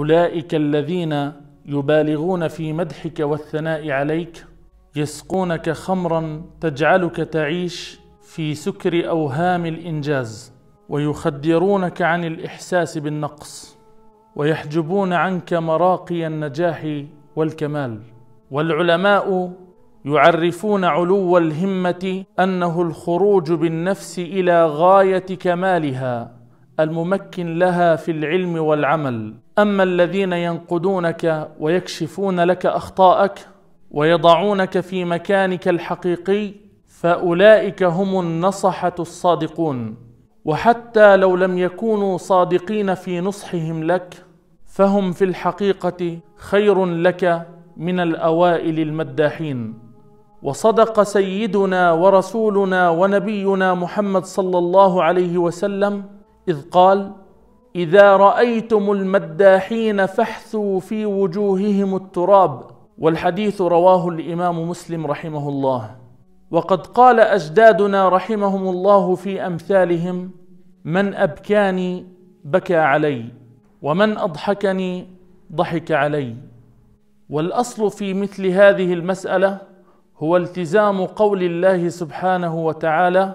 أولئك الذين يبالغون في مدحك والثناء عليك يسقونك خمرا تجعلك تعيش في سكر أوهام الإنجاز ويخدرونك عن الإحساس بالنقص ويحجبون عنك مراقي النجاح والكمال والعلماء يعرفون علو الهمة أنه الخروج بالنفس إلى غاية كمالها الممكن لها في العلم والعمل اما الذين ينقدونك ويكشفون لك اخطاءك ويضعونك في مكانك الحقيقي فاولئك هم النصحه الصادقون وحتى لو لم يكونوا صادقين في نصحهم لك فهم في الحقيقه خير لك من الاوائل المداحين وصدق سيدنا ورسولنا ونبينا محمد صلى الله عليه وسلم إذ قال إذا رأيتم المداحين فاحثوا في وجوههم التراب والحديث رواه الإمام مسلم رحمه الله وقد قال أجدادنا رحمهم الله في أمثالهم من أبكاني بكى علي ومن أضحكني ضحك علي والأصل في مثل هذه المسألة هو التزام قول الله سبحانه وتعالى